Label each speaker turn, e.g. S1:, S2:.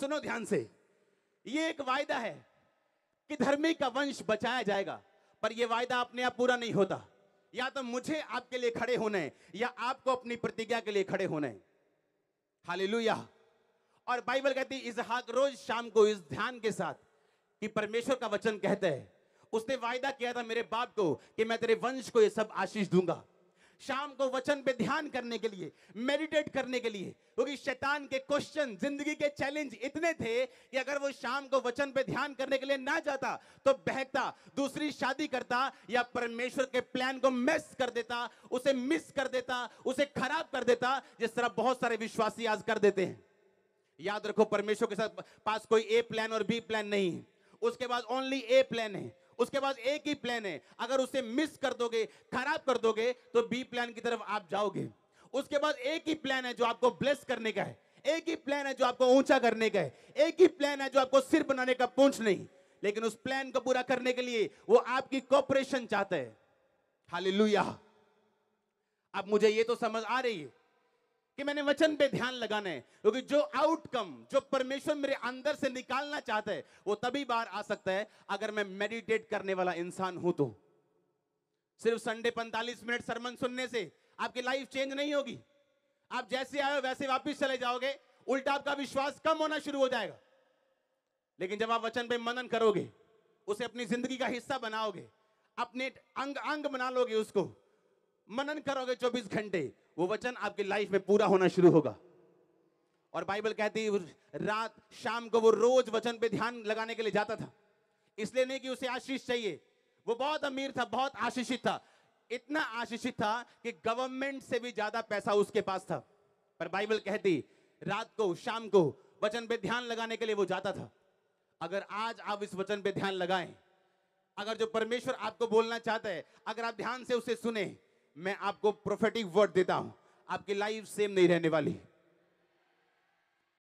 S1: सुनो ध्यान से ये एक वायदा है कि धर्मी का वंश बचाया जाएगा पर यह वायदा अपने आप पूरा नहीं होता या तो मुझे आपके लिए खड़े होने या आपको अपनी प्रतिज्ञा के लिए खड़े होने हाली और बाइबल कहती इजहाक रोज शाम को इस ध्यान के साथ कि परमेश्वर का वचन कहते हैं उसने वायदा किया था मेरे बाप को कि मैं तेरे वंश को ये सब आशीष दूंगा शाम को वचन पे ध्यान करने के लिए मेडिटेट करने के लिए क्योंकि शैतान के क्वेश्चन जिंदगी के चैलेंज इतने थे कि अगर वो शाम को वचन पे ध्यान करने के लिए ना जाता तो बहकता दूसरी शादी करता या परमेश्वर के प्लान को मिस कर देता उसे मिस कर देता उसे खराब कर देता जिस तरह बहुत सारे विश्वासी आज कर देते हैं याद रखो परमेश्वर के साथ पास कोई ए प्लान और बी प्लान नहीं है उसके बाद ओनली ए प्लान है उसके पास एक ही प्लान है अगर उसे मिस कर दोगे खराब कर दोगे तो बी प्लान की तरफ आप जाओगे उसके पास एक ही प्लान है जो आपको ब्लेस करने का है एक ही प्लान है जो आपको ऊंचा करने का है एक ही प्लान है जो आपको सिर बनाने का पूछ नहीं लेकिन उस प्लान को पूरा करने के लिए वो आपकी कॉपरेशन चाहता है हालेलुया अब मुझे ये तो समझ आ रही है कि मैंने वचन पे ध्यान लगाना है क्योंकि जो आउटकम जो परमेश्वर मेरे अंदर से निकालना चाहता है वो तभी बाहर आ सकता है अगर मैं मेडिटेट करने वाला इंसान हूं तो सिर्फ संडे 45 मिनट सरमन सुनने से आपकी लाइफ चेंज नहीं होगी आप जैसे आए वैसे वापस चले जाओगे उल्टा आपका विश्वास कम होना शुरू हो जाएगा लेकिन जब आप वचन पे मनन करोगे उसे अपनी जिंदगी का हिस्सा बनाओगे अपने अंग अंग बना लोगे उसको मनन करोगे 24 घंटे वो वचन आपकी लाइफ में पूरा होना शुरू होगा और बाइबल कहती रात शाम को वो रोज वचन पे ध्यान लगाने के लिए जाता था इसलिए नहीं कि उसे आशीष चाहिए वो बहुत अमीर था बहुत आशीषित था इतना आशीषित था कि गवर्नमेंट से भी ज्यादा पैसा उसके पास था पर बाइबल कहती रात को शाम को वचन पे ध्यान लगाने के लिए वो जाता था अगर आज आप इस वचन पे ध्यान लगाएं अगर जो परमेश्वर आपको बोलना चाहता है अगर आप ध्यान से उसे सुने मैं आपको प्रोफेटिक वर्ड देता हूं आपकी लाइफ सेम नहीं रहने वाली